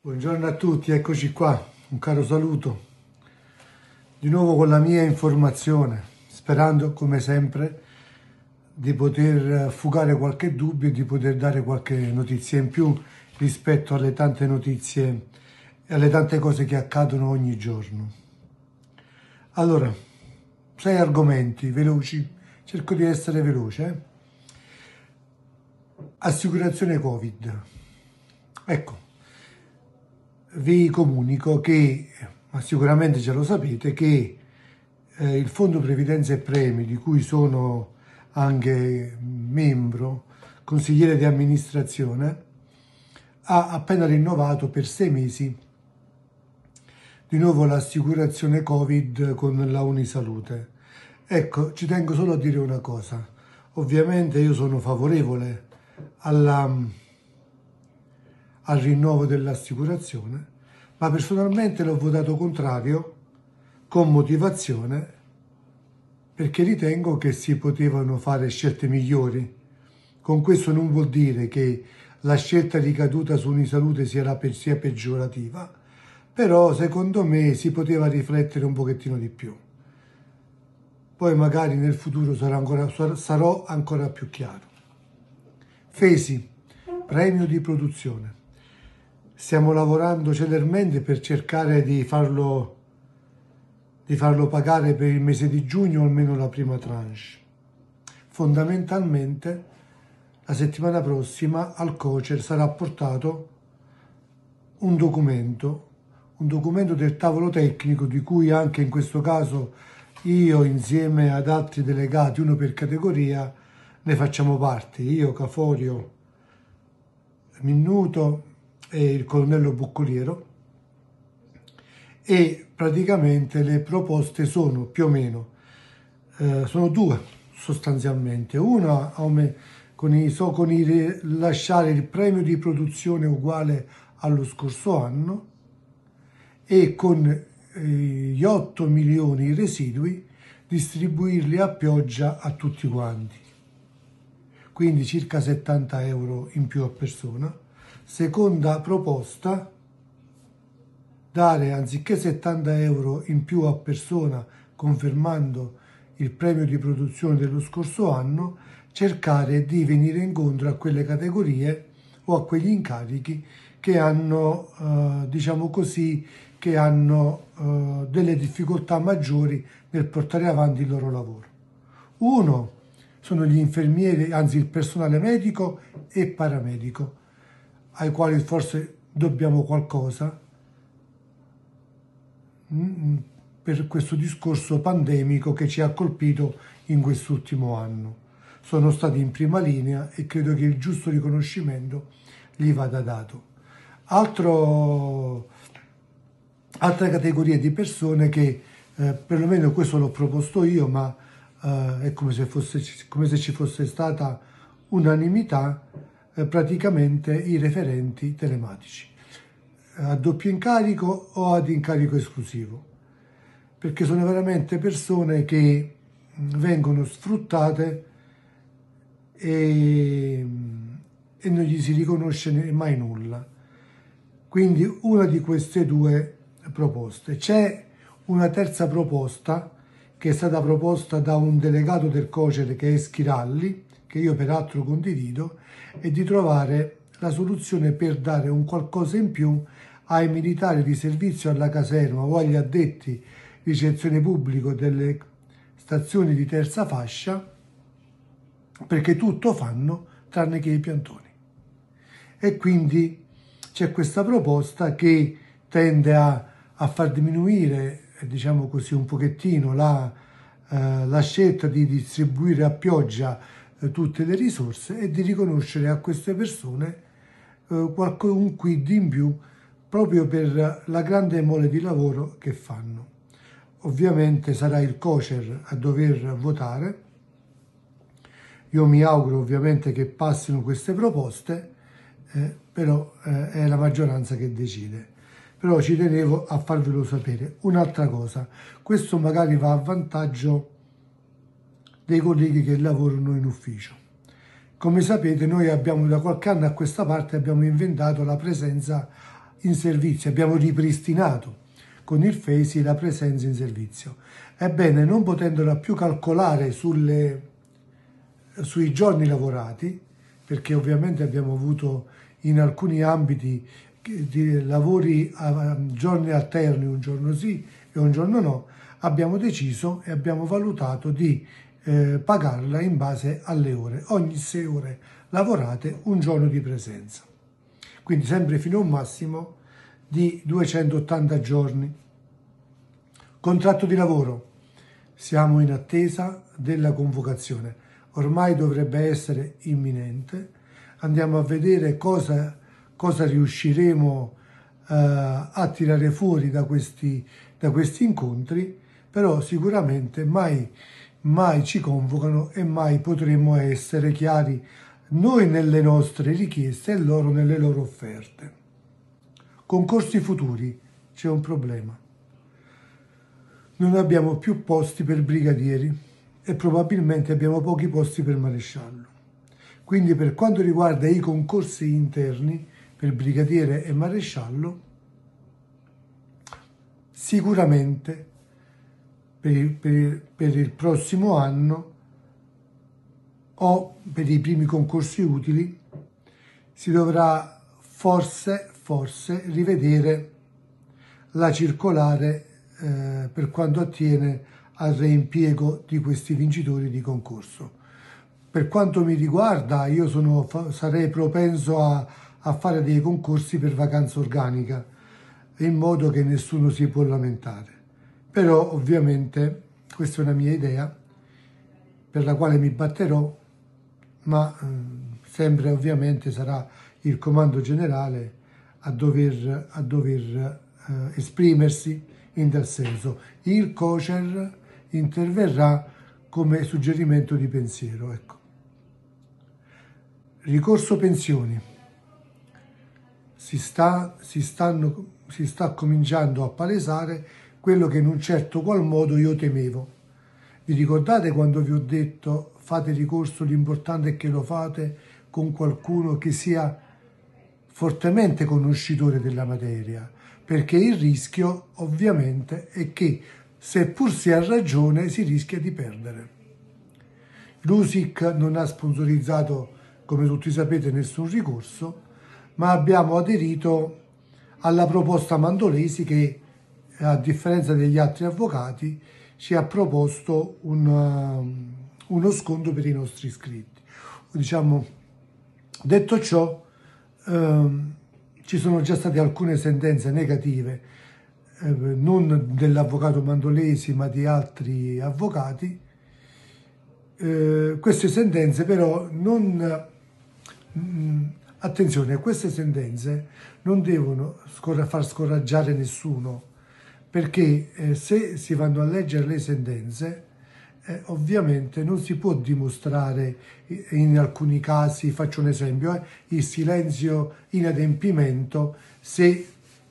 Buongiorno a tutti, eccoci qua, un caro saluto, di nuovo con la mia informazione, sperando come sempre di poter fugare qualche dubbio e di poter dare qualche notizia in più rispetto alle tante notizie e alle tante cose che accadono ogni giorno. Allora, sei argomenti veloci, cerco di essere veloce. Eh? Assicurazione Covid. Ecco, vi comunico che, ma sicuramente già lo sapete, che eh, il Fondo Previdenza e Premi, di cui sono anche membro, consigliere di amministrazione, ha appena rinnovato per sei mesi di nuovo l'assicurazione Covid con la Unisalute. Ecco, ci tengo solo a dire una cosa. Ovviamente io sono favorevole alla al rinnovo dell'assicurazione, ma personalmente l'ho votato contrario con motivazione perché ritengo che si potevano fare scelte migliori. Con questo non vuol dire che la scelta ricaduta su Unisalute sia, sia peggiorativa, però secondo me si poteva riflettere un pochettino di più. Poi magari nel futuro sarò ancora, sarò ancora più chiaro. Fesi, premio di produzione stiamo lavorando celermente per cercare di farlo, di farlo pagare per il mese di giugno almeno la prima tranche. Fondamentalmente la settimana prossima al COCER sarà portato un documento, un documento del tavolo tecnico di cui anche in questo caso io insieme ad altri delegati, uno per categoria, ne facciamo parte. Io, Caforio, Minuto, e il colonnello Boccoliero e praticamente le proposte sono più o meno, eh, sono due sostanzialmente, una con, i, so, con i, lasciare il premio di produzione uguale allo scorso anno e con eh, gli 8 milioni residui distribuirli a pioggia a tutti quanti, quindi circa 70 euro in più a persona Seconda proposta, dare anziché 70 euro in più a persona confermando il premio di produzione dello scorso anno, cercare di venire incontro a quelle categorie o a quegli incarichi che hanno, eh, diciamo così, che hanno eh, delle difficoltà maggiori nel portare avanti il loro lavoro. Uno sono gli infermieri, anzi il personale medico e paramedico ai quali forse dobbiamo qualcosa mm, per questo discorso pandemico che ci ha colpito in quest'ultimo anno. Sono stati in prima linea e credo che il giusto riconoscimento gli vada dato. Altro, altra categoria di persone che, eh, perlomeno questo l'ho proposto io, ma eh, è come se, fosse, come se ci fosse stata unanimità, eh, praticamente i referenti telematici a doppio incarico o ad incarico esclusivo perché sono veramente persone che mm, vengono sfruttate e, mm, e non gli si riconosce mai nulla quindi una di queste due proposte c'è una terza proposta che è stata proposta da un delegato del COCER che è Schiralli che io peraltro condivido, è di trovare la soluzione per dare un qualcosa in più ai militari di servizio alla caserma o agli addetti di ricezione pubblico delle stazioni di terza fascia perché tutto fanno tranne che i piantoni. E quindi c'è questa proposta che tende a, a far diminuire, diciamo così, un pochettino la, eh, la scelta di distribuire a pioggia tutte le risorse e di riconoscere a queste persone un eh, quid in più proprio per la grande mole di lavoro che fanno. Ovviamente sarà il COCER a dover votare. Io mi auguro ovviamente che passino queste proposte, eh, però eh, è la maggioranza che decide. Però ci tenevo a farvelo sapere. Un'altra cosa, questo magari va a vantaggio dei colleghi che lavorano in ufficio. Come sapete noi abbiamo da qualche anno a questa parte abbiamo inventato la presenza in servizio, abbiamo ripristinato con il FESI la presenza in servizio. Ebbene, non potendola più calcolare sulle, sui giorni lavorati, perché ovviamente abbiamo avuto in alcuni ambiti lavori a giorni alterni, un giorno sì e un giorno no, abbiamo deciso e abbiamo valutato di eh, pagarla in base alle ore. Ogni 6 ore lavorate un giorno di presenza. Quindi sempre fino a un massimo di 280 giorni. Contratto di lavoro. Siamo in attesa della convocazione. Ormai dovrebbe essere imminente. Andiamo a vedere cosa, cosa riusciremo eh, a tirare fuori da questi, da questi incontri, però sicuramente mai mai ci convocano e mai potremo essere chiari noi nelle nostre richieste e loro nelle loro offerte. Concorsi futuri c'è un problema. Non abbiamo più posti per brigadieri e probabilmente abbiamo pochi posti per maresciallo. Quindi per quanto riguarda i concorsi interni per brigadiere e maresciallo, sicuramente per, per, per il prossimo anno o per i primi concorsi utili si dovrà forse, forse rivedere la circolare eh, per quanto attiene al reimpiego di questi vincitori di concorso. Per quanto mi riguarda io sono, sarei propenso a, a fare dei concorsi per vacanza organica in modo che nessuno si può lamentare però ovviamente questa è una mia idea per la quale mi batterò, ma eh, sempre ovviamente sarà il comando generale a dover, a dover eh, esprimersi in tal senso. Il coacher interverrà come suggerimento di pensiero. Ecco. Ricorso pensioni. Si sta, si, stanno, si sta cominciando a palesare quello che in un certo qual modo io temevo. Vi ricordate quando vi ho detto fate ricorso, l'importante è che lo fate con qualcuno che sia fortemente conoscitore della materia, perché il rischio ovviamente è che seppur si ha ragione si rischia di perdere. L'USIC non ha sponsorizzato, come tutti sapete, nessun ricorso, ma abbiamo aderito alla proposta Mandolesi che a differenza degli altri avvocati, ci ha proposto un, um, uno sconto per i nostri iscritti. Diciamo, detto ciò, ehm, ci sono già state alcune sentenze negative, eh, non dell'avvocato Mandolesi ma di altri avvocati. Eh, queste sentenze però non... Mh, mm, attenzione, queste sentenze non devono scor far scoraggiare nessuno, perché eh, se si vanno a leggere le sentenze eh, ovviamente non si può dimostrare in alcuni casi, faccio un esempio, eh, il silenzio in adempimento se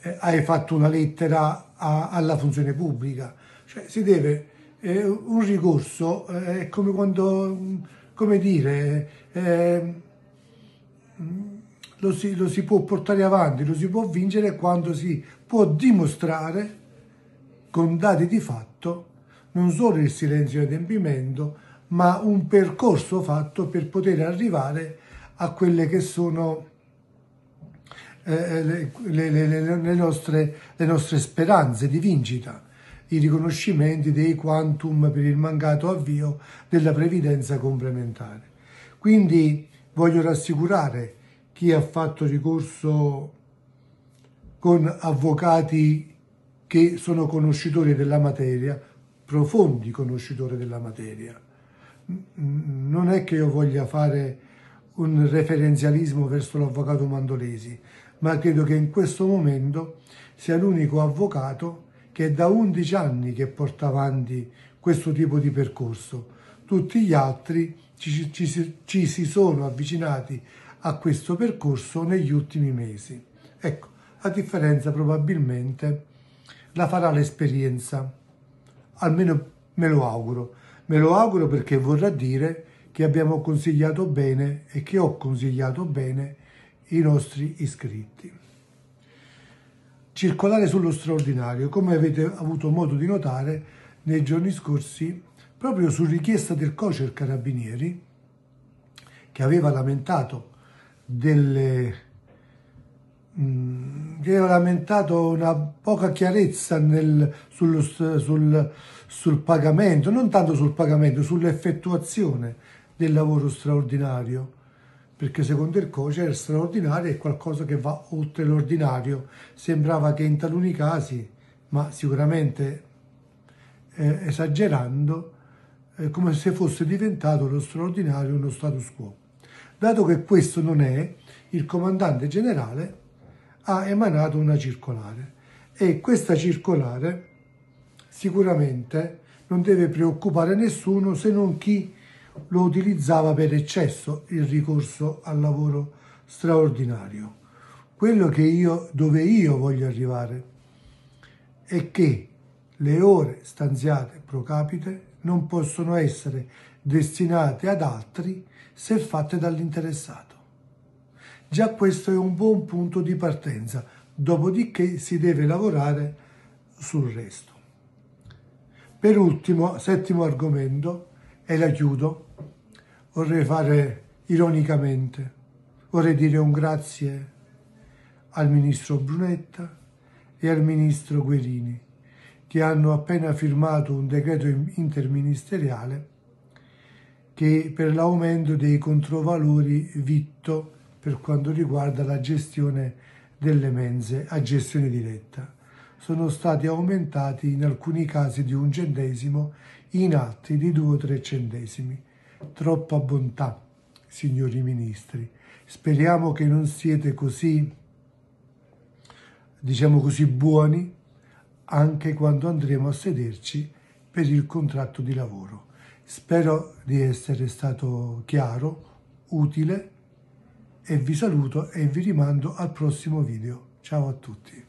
eh, hai fatto una lettera a, alla funzione pubblica. Cioè si deve, eh, un ricorso eh, è come quando, mm, come dire, mm, lo si, lo si può portare avanti, lo si può vincere quando si può dimostrare con dati di fatto non solo il silenzio di adempimento, ma un percorso fatto per poter arrivare a quelle che sono eh, le, le, le, nostre, le nostre speranze di vincita, i riconoscimenti dei quantum per il mancato avvio della previdenza complementare. Quindi voglio rassicurare chi ha fatto ricorso con avvocati che sono conoscitori della materia, profondi conoscitori della materia. Non è che io voglia fare un referenzialismo verso l'avvocato Mandolesi, ma credo che in questo momento sia l'unico avvocato che è da 11 anni che porta avanti questo tipo di percorso. Tutti gli altri ci, ci, ci si sono avvicinati a questo percorso negli ultimi mesi. Ecco, a differenza probabilmente la farà l'esperienza. Almeno me lo auguro. Me lo auguro perché vorrà dire che abbiamo consigliato bene e che ho consigliato bene i nostri iscritti. Circolare sullo straordinario. Come avete avuto modo di notare, nei giorni scorsi, proprio su richiesta del Cocer Carabinieri, che aveva lamentato delle che mm, ho lamentato una poca chiarezza nel, sul, sul, sul pagamento, non tanto sul pagamento, sull'effettuazione del lavoro straordinario, perché secondo il COCER il straordinario è qualcosa che va oltre l'ordinario. Sembrava che in taluni casi, ma sicuramente eh, esagerando, eh, come se fosse diventato lo straordinario uno status quo. Dato che questo non è, il comandante generale ha emanato una circolare e questa circolare sicuramente non deve preoccupare nessuno se non chi lo utilizzava per eccesso il ricorso al lavoro straordinario. Quello che io, dove io voglio arrivare è che le ore stanziate pro capite non possono essere destinate ad altri se fatte dall'interessato. Già questo è un buon punto di partenza, dopodiché si deve lavorare sul resto. Per ultimo, settimo argomento, e la chiudo, vorrei fare ironicamente, vorrei dire un grazie al ministro Brunetta e al ministro Guerini, che hanno appena firmato un decreto interministeriale che per l'aumento dei controvalori vitto per quanto riguarda la gestione delle mense a gestione diretta. Sono stati aumentati in alcuni casi di un centesimo, in altri di due o tre centesimi. Troppa bontà, signori ministri. Speriamo che non siete così, diciamo così, buoni anche quando andremo a sederci per il contratto di lavoro. Spero di essere stato chiaro, utile e vi saluto e vi rimando al prossimo video. Ciao a tutti!